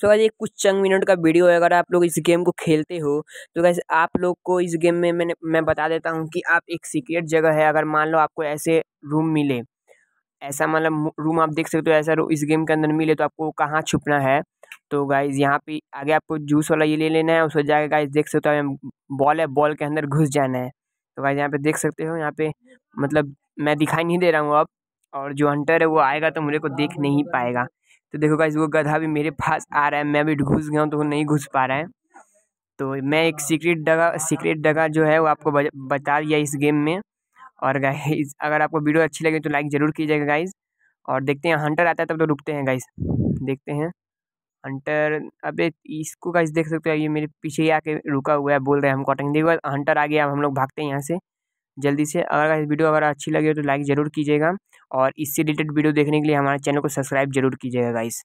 so guys एक कुछ चंद minute का वीडियो है अगर आप लोग इस गेम को खेलते हो तो गाइज आप लोग को इस गेम में मैंने मैं बता देता हूँ कि आप एक सीक्रेट जगह है अगर मान लो आपको ऐसे रूम मिले ऐसा मतलब रूम आप देख सकते हो ऐसा इस गेम के अंदर मिले तो आपको कहाँ छुपना है तो गाइज यहाँ पे आगे आपको जूस वाला ये ले लेना है उसको जाके गाइज देख सकते हो बॉल है बॉल के अंदर घुस जाना है तो गाइज यहाँ पे देख सकते हो यहाँ पे मतलब मैं दिखाई नहीं दे रहा हूँ अब और जो हंटर है वो आएगा तो मुझे को देख नहीं पाएगा तो देखो गाइज वो गधा भी मेरे पास आ रहा है मैं भी घुस गया हूँ तो वो नहीं घुस पा रहा है तो मैं एक सीक्रेट डगा सीक्रेट डगा जो है वो आपको बता दिया इस गेम में और गाइज अगर आपको वीडियो अच्छी लगे तो लाइक ज़रूर कीजिएगा गाइज और देखते हैं हंटर आता है तब तो रुकते हैं गाइज देखते हैं हंटर अबे इसको गाइज देख सकते हो ये मेरे पीछे ही आके रुका हुआ है बोल रहे हैं हम कॉटिंग देखो हंटर आ गया अब हम लोग भागते हैं यहाँ से जल्दी से अगर वीडियो अगर अच्छी लगे तो लाइक ज़रूर कीजिएगा और इससे रिलेटेड वीडियो देखने के लिए हमारे चैनल को सब्सक्राइब जरूर कीजिएगा गाइस